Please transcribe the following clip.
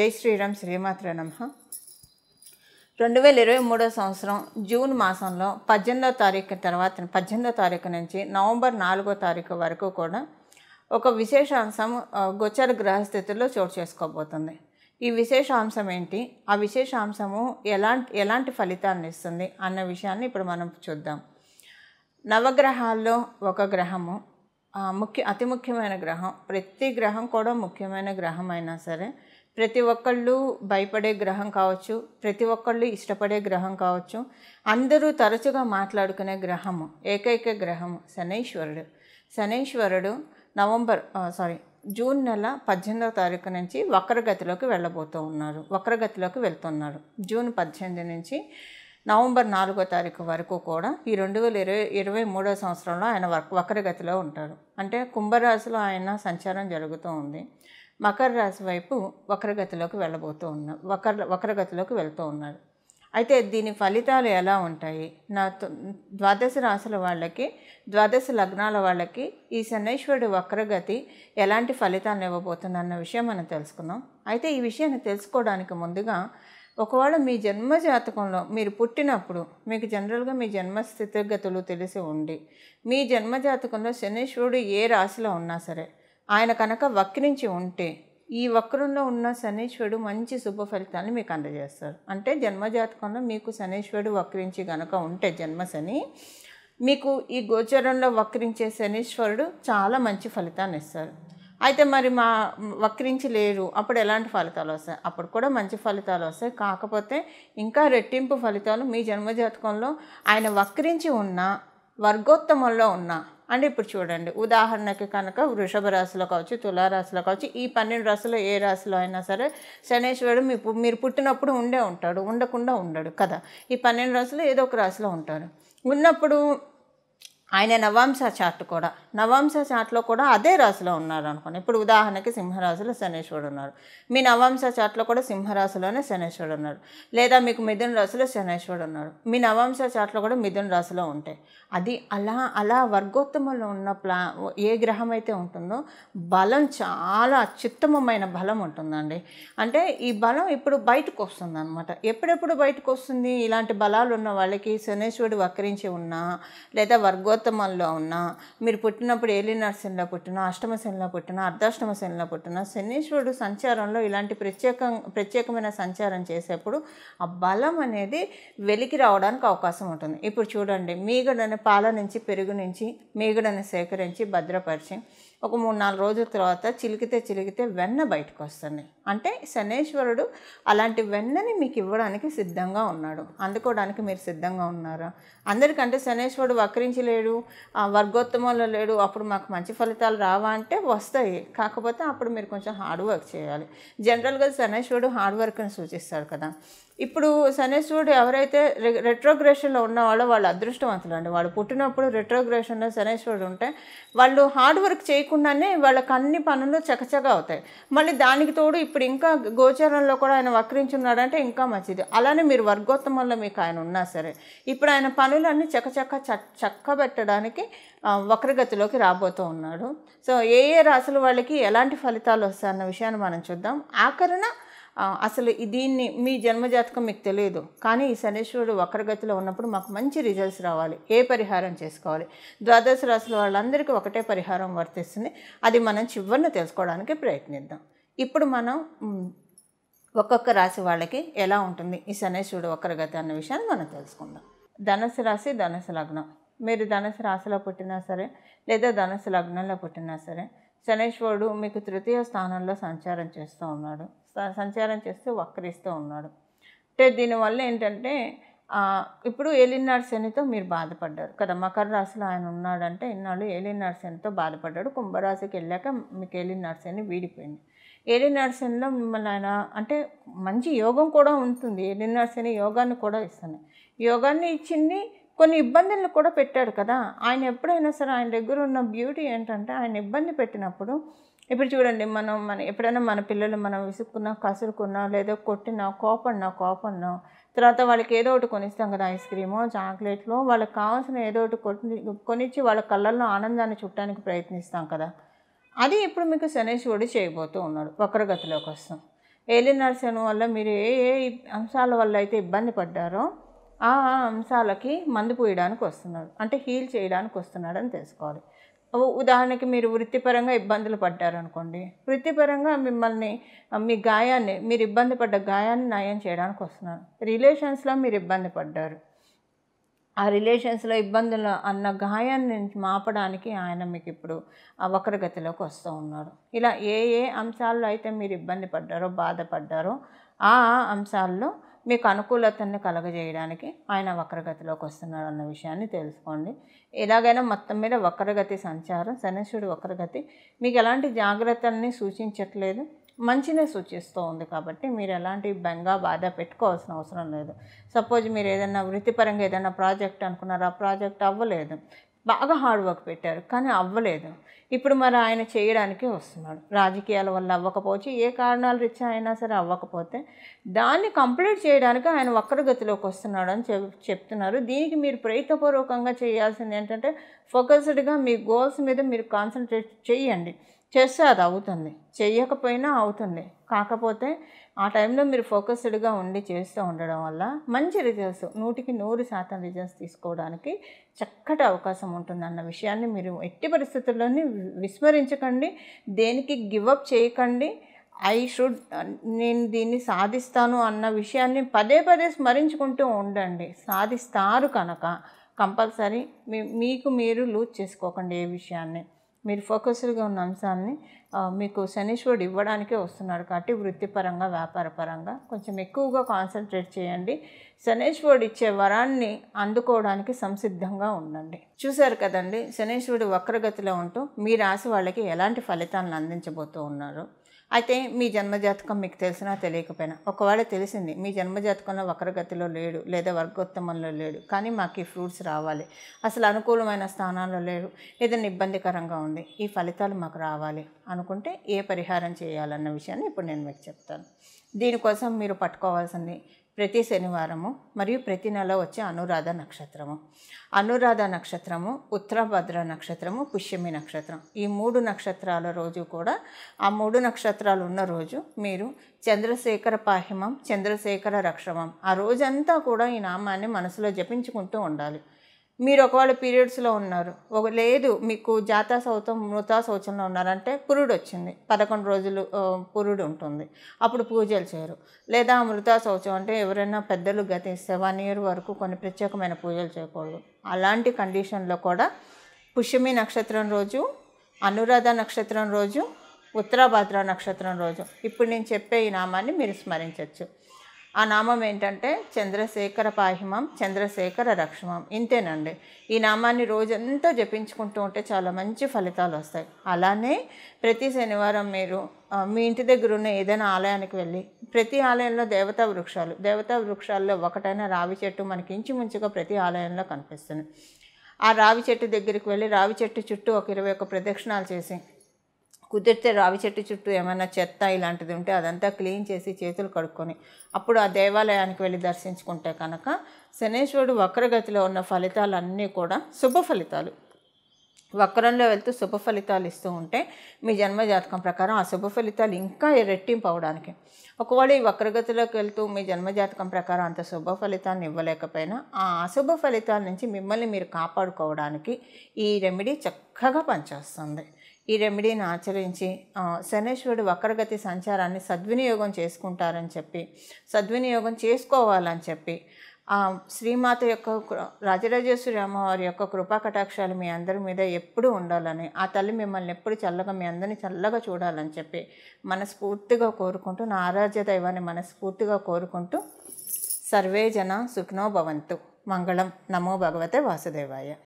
జై శ్రీరామ్ శ్రీమాత్ర నమ రెండు వేల ఇరవై మూడో సంవత్సరం జూన్ మాసంలో పద్దెనిమిదో తారీఖు తర్వాత పద్దెనిమిదో తారీఖు నుంచి నవంబర్ నాలుగో తారీఖు వరకు కూడా ఒక విశేషాంశం గోచర గ్రహస్థితుల్లో చోటు చేసుకోబోతుంది ఈ విశేషాంశం ఏంటి ఆ విశేషాంశము ఎలాంటి ఎలాంటి ఫలితాలను ఇస్తుంది అన్న విషయాన్ని ఇప్పుడు మనం చూద్దాం నవగ్రహాల్లో ఒక గ్రహము ముఖ్య అతి ముఖ్యమైన గ్రహం ప్రతి గ్రహం కూడా ముఖ్యమైన గ్రహం అయినా సరే ప్రతి ఒక్కళ్ళు భయపడే గ్రహం కావచ్చు ప్రతి ఒక్కళ్ళు ఇష్టపడే గ్రహం కావచ్చు అందరూ తరచుగా మాట్లాడుకునే గ్రహము ఏకైక గ్రహము శనైశ్వరుడు శనైశ్వరుడు నవంబర్ సారీ జూన్ నెల పద్దెనిమిదవ తారీఖు నుంచి వక్రగతిలోకి వెళ్ళబోతూ ఉన్నారు వక్రగతిలోకి వెళ్తున్నారు జూన్ పద్దెనిమిది నుంచి నవంబర్ నాలుగో తారీఖు వరకు కూడా ఈ రెండు వేల ఇరవై ఇరవై మూడో సంవత్సరంలో ఆయన వక్రగతిలో ఉంటారు అంటే కుంభరాశిలో ఆయన సంచారం జరుగుతూ ఉంది మకర రాశి వైపు వక్రగతిలోకి వెళ్ళబోతూ ఉన్నా వక్ర వక్రగతిలోకి వెళ్తూ ఉన్నారు అయితే దీని ఫలితాలు ఎలా ఉంటాయి నా ద్వాదశ రాశుల వాళ్ళకి ద్వాదశ లగ్నాల వాళ్ళకి ఈ శనైశ్వరుడు వక్రగతి ఎలాంటి ఫలితాలను ఇవ్వబోతుందన్న విషయం మనం తెలుసుకుందాం అయితే ఈ విషయాన్ని తెలుసుకోవడానికి ముందుగా ఒకవేళ మీ జన్మ జాతకంలో మీరు పుట్టినప్పుడు మీకు జనరల్గా మీ జన్మ స్థితిగతులు తెలిసి ఉండి మీ జన్మ జాతకంలో శనేశ్వరుడు ఏ రాశిలో ఉన్నా సరే ఆయన కనుక వక్రించి ఉంటే ఈ వక్రంలో ఉన్న శనీశ్వరుడు మంచి శుభ ఫలితాన్ని మీకు అందజేస్తారు అంటే జన్మజాతకంలో మీకు శనీశ్వరుడు వక్రించి గనక ఉంటే జన్మ శని మీకు ఈ గోచరంలో వక్రించే శనీశ్వరుడు చాలా మంచి ఫలితాన్ని ఇస్తారు అయితే మరి మా వక్రించి లేరు అప్పుడు ఎలాంటి ఫలితాలు వస్తాయి అప్పుడు కూడా మంచి ఫలితాలు వస్తాయి కాకపోతే ఇంకా రెట్టింపు ఫలితాలు మీ జన్మజాతకంలో ఆయన వక్రించి ఉన్న వర్గోత్తమంలో ఉన్న అంటే ఇప్పుడు చూడండి ఉదాహరణకి కనుక వృషభ రాశిలో కావచ్చు తులారాశిలో కావచ్చు ఈ పన్నెండు రాశిలో ఏ రాశిలో అయినా సరే శనేశ్వరుడు మీ మీరు పుట్టినప్పుడు ఉండే ఉంటాడు ఉండకుండా ఉండడు కదా ఈ పన్నెండు రాశిలో ఏదో ఒక రాశిలో ఉంటారు ఉన్నప్పుడు ఆయన నవాంశ చార్ట్ కూడా నవాంశ చార్ట్లో కూడా అదే రాశిలో ఉన్నారు అనుకోండి ఇప్పుడు ఉదాహరణకి సింహరాశిలో శనేశ్వరుడు ఉన్నారు మీ నవాంశ చార్ట్లో కూడా సింహరాశిలోనే శనేశ్వరుడు ఉన్నారు లేదా మీకు మిథున రాశిలో శనేశ్వరుడు ఉన్నారు మీ నవాంశ చార్ట్లో కూడా మిథున రాశిలో ఉంటాయి అది అలా అలా వర్గోత్తమంలో ఉన్న ప్లా ఏ గ్రహం అయితే ఉంటుందో బలం చాలా అత్యుత్తమమైన బలం ఉంటుందండి అంటే ఈ బలం ఇప్పుడు బయటకు వస్తుంది అనమాట ఎప్పుడెప్పుడు బయటకు వస్తుంది ఇలాంటి బలాలు ఉన్న వాళ్ళకి శనేశ్వరుడు వక్రించి ఉన్నా లేదా వర్గో తిలోత్తమంలో ఉన్నా మీరు పుట్టినప్పుడు ఏలినాడు శనిలో పుట్టినా అష్టమ శనిలో పుట్టినా అర్ధాష్టమ శనిలో పుట్టినా శనీశ్వరుడు సంచారంలో ఇలాంటి ప్రత్యేక ప్రత్యేకమైన సంచారం చేసేప్పుడు ఆ బలం అనేది వెలికి రావడానికి అవకాశం ఉంటుంది ఇప్పుడు చూడండి మీగడని పాల నుంచి పెరుగు నుంచి మీగడని సేకరించి భద్రపరిచి ఒక మూడు నాలుగు రోజుల తర్వాత చిలికితే చిలికితే వెన్న బయటకు వస్తుంది అంటే శనేశ్వరుడు అలాంటి వెన్నని మీకు ఇవ్వడానికి సిద్ధంగా ఉన్నాడు అందుకోవడానికి మీరు సిద్ధంగా ఉన్నారా అందరికంటే శనేశ్వరుడు వక్రించి లేడు వర్గోత్తమంలో లేడు అప్పుడు మాకు మంచి ఫలితాలు రావా అంటే వస్తాయి కాకపోతే అప్పుడు మీరు కొంచెం హార్డ్ వర్క్ చేయాలి జనరల్గా శనేశ్వరుడు హార్డ్ వర్క్ని సూచిస్తాడు కదా ఇప్పుడు శనేశ్వరుడు ఎవరైతే రెట్రోగ్రెషన్లో ఉన్నవాళ్ళో వాళ్ళు అదృష్టవంతులు అండి వాళ్ళు పుట్టినప్పుడు రెట్రోగ్రేషన్లో శనేశ్వరుడు ఉంటే వాళ్ళు హార్డ్ వర్క్ చేయకుండానే వాళ్ళకి అన్ని పనులు చకచగా అవుతాయి మళ్ళీ దానికి తోడు ఇప్పుడు ఇంకా గోచరంలో కూడా ఆయన వక్రించున్నాడంటే ఇంకా మంచిది అలానే మీరు వర్గోత్తమంలో మీకు ఆయన ఉన్నా సరే ఇప్పుడు ఆయన పనులన్నీ చకచక్క చక్క పెట్టడానికి వక్రగతిలోకి రాబోతూ ఉన్నాడు సో ఏ ఏ రాశుల వాళ్ళకి ఎలాంటి ఫలితాలు వస్తాయన్న విషయాన్ని మనం చూద్దాం ఆఖరిన అసలు దీన్ని మీ జన్మజాతకం మీకు తెలియదు కానీ ఈ శనేశ్వరుడు వక్రగతిలో ఉన్నప్పుడు మాకు మంచి రిజల్ట్స్ రావాలి ఏ పరిహారం చేసుకోవాలి ద్వాదశ రాశుల వాళ్ళందరికీ ఒకటే పరిహారం వర్తిస్తుంది అది మనం చివరిన తెలుసుకోవడానికి ప్రయత్నిద్దాం ఇప్పుడు మనం ఒక్కొక్క రాశి వాళ్ళకి ఎలా ఉంటుంది ఈ శనేశ్వరుడు వక్రగతి అన్న విషయాన్ని మనం తెలుసుకుందాం ధనసు రాశి ధనసు లగ్నం మీరు ధనసు రాశిలో పుట్టినా సరే లేదా ధనసు లగ్నంలో పుట్టినా సరే శనేశ్వరుడు మీకు తృతీయ స్థానంలో సంచారం చేస్తూ ఉన్నాడు సంచారం చేస్తూ వక్రిస్తూ ఉన్నాడు అంటే దీనివల్ల ఏంటంటే ఇప్పుడు ఏలినాడు శనితో మీరు బాధపడ్డారు కదా మకర రాశిలో ఆయన ఉన్నాడంటే ఇన్నాళ్ళు ఏలినాడు శనితో బాధపడ్డాడు కుంభరాశికి వెళ్ళాక మీకు ఏలినాడు శని వీడిపోయింది ఏలినాడు శనిలో మిమ్మల్ని ఆయన అంటే మంచి యోగం కూడా ఉంటుంది ఏలినాడు శని యోగాన్ని కూడా ఇస్తున్నాయి యోగాన్ని ఇచ్చింది కొన్ని ఇబ్బందులను కూడా పెట్టాడు కదా ఆయన ఎప్పుడైనా సరే ఆయన దగ్గర ఉన్న బ్యూటీ ఏంటంటే ఆయన ఇబ్బంది పెట్టినప్పుడు ఇప్పుడు చూడండి మనం మన ఎప్పుడైనా మన పిల్లలు మనం విసుక్కున్నా కసురుకున్నా లేదా కొట్టినా కోపన్నా కోపన్నా తర్వాత వాళ్ళకి ఏదో ఒకటి కొనిస్తాం కదా ఐస్ క్రీము చాక్లెట్లు వాళ్ళకి కావాల్సిన ఏదో ఒకటి కొట్టి కొనిచ్చి వాళ్ళ కళ్ళల్లో ఆనందాన్ని చుట్టడానికి ప్రయత్నిస్తాం కదా అది ఇప్పుడు మీకు శనేశ్వరుడు చేయబోతూ ఉన్నాడు వక్రగతిలోకి వస్తాం ఏలినర్సన్ వల్ల మీరు ఏ ఏ అంశాల వల్ల అయితే ఇబ్బంది పడ్డారో ఆ అంశాలకి మందు పూయడానికి వస్తున్నాడు అంటే హీల్ చేయడానికి వస్తున్నాడని తెలుసుకోవాలి ఉదాహరణకి మీరు వృత్తిపరంగా ఇబ్బందులు పడ్డారనుకోండి వృత్తిపరంగా మిమ్మల్ని మీ గాయాన్ని మీరు ఇబ్బంది పడ్డ గాయాన్ని నయం చేయడానికి వస్తున్నారు రిలేషన్స్లో మీరు ఇబ్బంది పడ్డారు ఆ రిలేషన్స్లో ఇబ్బందులు అన్న గాయాన్ని మాపడానికి ఆయన మీకు ఇప్పుడు వక్రగతిలోకి వస్తూ ఉన్నారు ఇలా ఏ ఏ అంశాల్లో అయితే మీరు ఇబ్బంది పడ్డారో బాధపడ్డారో ఆ అంశాల్లో మీకు అనుకూలతని కలగజేయడానికి ఆయన వక్రగతిలోకి వస్తున్నాడు అన్న విషయాన్ని తెలుసుకోండి ఎలాగైనా మొత్తం మీద వక్రగతి సంచారం శనిషుడు వక్రగతి మీకు ఎలాంటి జాగ్రత్తల్ని సూచించట్లేదు మంచినే సూచిస్తూ ఉంది కాబట్టి మీరు ఎలాంటి బెంగా బాధ పెట్టుకోవాల్సిన అవసరం లేదు సపోజ్ మీరు ఏదైనా వృత్తిపరంగా ఏదైనా ప్రాజెక్ట్ అనుకున్నారు ఆ ప్రాజెక్ట్ అవ్వలేదు బాగా హార్డ్ వర్క్ పెట్టారు కానీ అవ్వలేదు ఇప్పుడు మరి ఆయన చేయడానికే వస్తున్నాడు రాజకీయాల వల్ల అవ్వకపోవచ్చు ఏ కారణాలు రిచ్ అయినా సరే అవ్వకపోతే దాన్ని కంప్లీట్ చేయడానికి ఆయన వక్రగతిలోకి వస్తున్నాడు అని చెప్తున్నారు దీనికి మీరు ప్రయత్నపూర్వకంగా చేయాల్సింది ఏంటంటే ఫోకస్డ్గా మీ గోల్స్ మీద మీరు కాన్సన్ట్రేట్ చేయండి చేస్తే అది అవుతుంది చేయకపోయినా అవుతుంది కాకపోతే ఆ టైంలో మీరు ఫోకస్డ్గా ఉండి చేస్తూ ఉండడం వల్ల మంచి రిజల్ట్స్ నూటికి నూరు శాతం రిజల్ట్స్ తీసుకోవడానికి చక్కటి అవకాశం ఉంటుందన్న విషయాన్ని మీరు ఎట్టి పరిస్థితుల్లోనే విస్మరించకండి దేనికి గివప్ చేయకండి ఐ షుడ్ నేను దీన్ని సాధిస్తాను అన్న విషయాన్ని పదే పదే స్మరించుకుంటూ ఉండండి సాధిస్తారు కనుక కంపల్సరీ మీకు మీరు లూజ్ చేసుకోకండి ఏ విషయాన్ని మీరు ఫోకస్డ్గా ఉన్న అంశాన్ని మీకు శనీశ్వరుడు ఇవ్వడానికే వస్తున్నాడు కాబట్టి వృత్తిపరంగా వ్యాపారపరంగా కొంచెం ఎక్కువగా కాన్సన్ట్రేట్ చేయండి శనీశ్వరుడు ఇచ్చే వరాన్ని అందుకోవడానికి సంసిద్ధంగా ఉండండి చూశారు కదండి శనీశ్వరుడు వక్రగతిలో ఉంటూ మీ రాశి వాళ్ళకి ఎలాంటి ఫలితాలను అందించబోతూ ఉన్నారు అయితే మీ జన్మజాతకం మీకు తెలిసినా తెలియకపోయినా ఒకవేళ తెలిసింది మీ జన్మజాతకంలో వక్రగతిలో లేడు లేదా వర్గోత్తమంలో లేడు కానీ మాకు ఈ ఫ్రూట్స్ రావాలి అసలు అనుకూలమైన స్థానాల్లో లేడు ఏదైనా ఇబ్బందికరంగా ఉంది ఈ ఫలితాలు మాకు రావాలి అనుకుంటే ఏ పరిహారం చేయాలన్న విషయాన్ని ఇప్పుడు నేను మీకు చెప్తాను దీనికోసం మీరు పట్టుకోవాల్సింది ప్రతి శనివారము మరియు ప్రతి నెల వచ్చే అనురాధ నక్షత్రము అనురాధ నక్షత్రము ఉత్తరభద్ర నక్షత్రము పుష్యమి నక్షత్రం ఈ మూడు నక్షత్రాల రోజు కూడా ఆ మూడు నక్షత్రాలు ఉన్న రోజు మీరు చంద్రశేఖర పాహిమం చంద్రశేఖర రక్షమం ఆ రోజంతా కూడా ఈ నామాన్ని మనసులో జపించుకుంటూ ఉండాలి మీరు ఒకవేళ పీరియడ్స్లో ఉన్నారు ఒక లేదు మీకు జాతా సౌతం మృతా శౌచంలో ఉన్నారంటే పురుడు వచ్చింది పదకొండు రోజులు పురుడు ఉంటుంది అప్పుడు పూజలు చేయరు లేదా మృతా శౌచం అంటే ఎవరైనా పెద్దలు గతిస్తే వన్ ఇయర్ వరకు కొన్ని ప్రత్యేకమైన పూజలు చేయకూడదు అలాంటి కండిషన్లో కూడా పుష్యమి నక్షత్రం రోజు అనురాధ నక్షత్రం రోజు ఉత్తరాభద్ర నక్షత్రం రోజు ఇప్పుడు నేను చెప్పే ఈ నామాన్ని మీరు స్మరించవచ్చు ఆ నామం ఏంటంటే చంద్రశేఖర పాహిమం చంద్రశేఖర రక్షమం ఇంతేనండి ఈ నామాన్ని రోజంతా జపించుకుంటూ ఉంటే చాలా మంచి ఫలితాలు వస్తాయి అలానే ప్రతి శనివారం మీరు మీ ఇంటి దగ్గర ఉన్న ఏదైనా ఆలయానికి వెళ్ళి ప్రతి ఆలయంలో దేవతా వృక్షాలు దేవతా వృక్షాల్లో ఒకటైన రావి చెట్టు మనకి ఇంచుమించుగా ప్రతి ఆలయంలో కనిపిస్తుంది ఆ రావి చెట్టు దగ్గరికి వెళ్ళి రావి చెట్టు చుట్టూ ఒక ఇరవై ఒక ప్రదక్షిణాలు చేసి కుదిరితే రావి చెట్టు చుట్టూ ఏమైనా చెత్త ఇలాంటిది ఉంటే అదంతా క్లీన్ చేసి చేతులు కడుక్కొని అప్పుడు ఆ దేవాలయానికి వెళ్ళి దర్శించుకుంటే కనుక శనేశ్వరుడు వక్రగతిలో ఉన్న ఫలితాలన్నీ కూడా శుభ ఫలితాలు వక్రంలో వెళ్తూ శుభ ఫలితాలు ఇస్తూ ఉంటే మీ జన్మ జాతకం ప్రకారం ఆ శుభ ఫలితాలు ఇంకా రెట్టింపు అవడానికి ఒకవేళ ఈ వక్రగతిలోకి వెళ్తూ మీ జన్మ జాతకం ప్రకారం అంత శుభ ఫలితాన్ని ఇవ్వలేకపోయినా ఆ అశుభ ఫలితాల నుంచి మిమ్మల్ని మీరు కాపాడుకోవడానికి ఈ రెమెడీ చక్కగా పనిచేస్తుంది ఈ రెమెడీని ఆచరించి శనేశ్వరుడు వక్రగతి సంచారాన్ని సద్వినియోగం చేసుకుంటారని చెప్పి సద్వినియోగం చేసుకోవాలని చెప్పి శ్రీమాత యొక్క రాజరాజేశ్వరి అమ్మవారి యొక్క కృపా కటాక్షాలు మీ అందరి మీద ఎప్పుడూ ఉండాలని ఆ తల్లి మిమ్మల్ని ఎప్పుడు చల్లగా మీ అందరిని చల్లగా చూడాలని చెప్పి మనస్ఫూర్తిగా కోరుకుంటూ నా ఆరాధ్య దైవాన్ని మనస్ఫూర్తిగా కోరుకుంటూ సర్వే జన సుఖినో భవంతు మంగళం నమో భగవతే వాసుదేవాయ